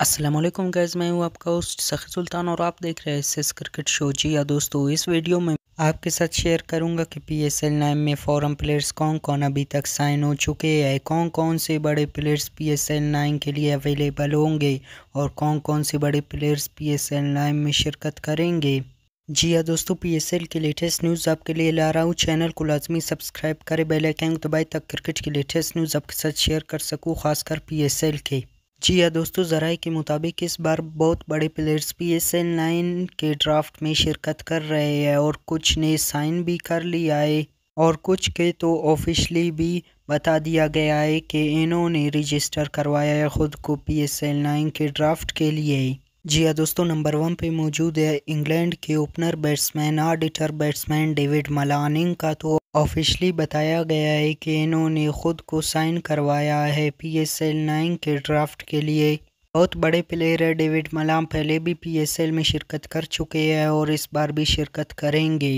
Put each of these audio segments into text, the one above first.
Aslam guys मैं हूँ आपका होस्ट सखी सुल्तान और आप देख रहे हैं एस क्रिकेट शो जी या हाँ दोस्तों इस वीडियो में आपके साथ शेयर करूंगा कि पी एस एल नाइन में फॉरम प्लेयर्स कौन कौन अभी तक साइन हो चुके हैं कौन कौन से बड़े players P S L nine के लिए अवेलेबल होंगे और कौन कौन से बड़े players P S L nine में शिरकत करेंगे जी हाँ दोस्तों पी एस एल की लेटेस्ट न्यूज़ आपके लिए ला रहा हूँ चैनल को लाजमी सब्सक्राइब करें बेल आइकन तक क्रिकेट की लेटेस्ट न्यूज़ आपके साथ शेयर कर सकूँ खासकर पी एस एल के जी हाँ दोस्तों जराए के मुताबिक इस बार बहुत बड़े players P S L nine के ड्राफ्ट में शिरकत कर रहे हैं और कुछ ने साइन भी कर लिया है और कुछ के तो ऑफिशली भी बता दिया गया है कि इन्होंने रजिस्टर करवाया है ख़ुद को पी एस एल नाइन के ड्राफ्ट के लिए जी हाँ दोस्तों नंबर वन पे मौजूद है इंग्लैंड के ओपनर बैट्समैन आडिटर बैट्समैन डेविड मलानिंग का तो ऑफ़िशली बताया गया है कि इन्होंने खुद को साइन करवाया है पी एस एल नाइन के ड्राफ्ट के लिए बहुत बड़े प्लेयर है डेविड मलाम पहले भी पी एस एल में शिरकत कर चुके हैं और इस बार भी शिरकत करेंगे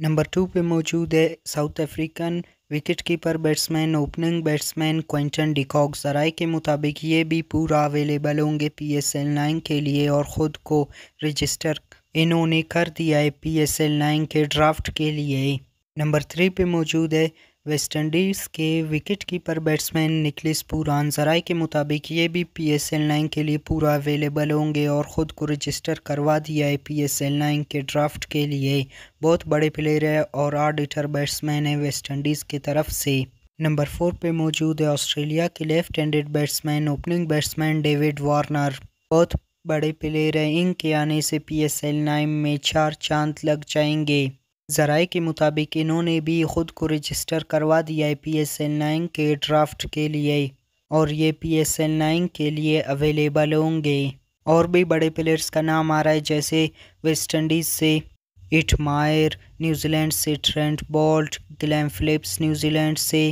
नंबर टू पे मौजूद है South African wicket keeper batsman opening batsman Quinton de Kock जराए के मुताबिक ये भी पूरा अवेलेबल होंगे पी एस एल नाइन के लिए और ख़ुद को रजिस्टर इन्होंने कर दिया है पी एस एल नाइन के ड्राफ्ट के लिए नंबर थ्री पे मौजूद है वेस्ट इंडीज़ के wicket keeper batsman Nicholas Pooran जराए के मुताबिक ये भी पी एस एल नाइन के लिए पूरा अवेलेबल होंगे और ख़ुद को रजिस्टर करवा दिया है पी एस एल नाइन के ड्राफ्ट के लिए बहुत बड़े प्लेयर है और आर्डिटर बैट्समैन है वेस्ट इंडीज़ की तरफ से नंबर फोर पे मौजूद है ऑस्ट्रेलिया के left handed batsman opening batsman David Warner बहुत बड़े प्लेयर हैं इनके आने से पी एस एल नाइन में चार चांद लग जाएंगे जराए के मुताबिक इन्होंने भी खुद को रजिस्टर करवा दिया है पी एस एल नाइन के ड्राफ्ट के लिए और ये पी एस एल नाइन के लिए अवेलेबल होंगे और भी बड़े प्लेयर्स का नाम आ रहा है जैसे वेस्ट इंडीज़ से इट मायर न्यूजीलैंड से Trent Boult Glenn Phillips New Zealand से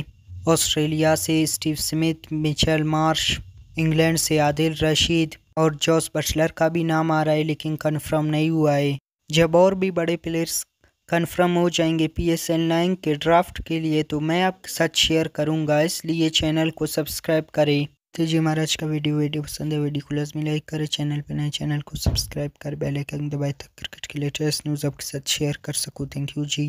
ऑस्ट्रेलिया से Steve Smith Mitchell Marsh England से आदिल रशीद और जॉस बटलर का भी नाम आ रहा है लेकिन कन्फर्म नहीं हुआ है जब और भी बड़े प्लेयर्स कन्फर्म हो जाएंगे पी एस एल नाइन के ड्राफ्ट के लिए तो मैं आपके साथ शेयर करूंगा इसलिए चैनल को सब्सक्राइब करें तो जी महाराज का वीडियो वीडियो पसंद है वीडियो को लाजमी लाइक करें चैनल पर नए चैनल को सब्सक्राइब कर बेल आइकन दबाए तक क्रिकेट के लेटेस्ट न्यूज़ आपके साथ शेयर कर सकूँ थैंक यू जी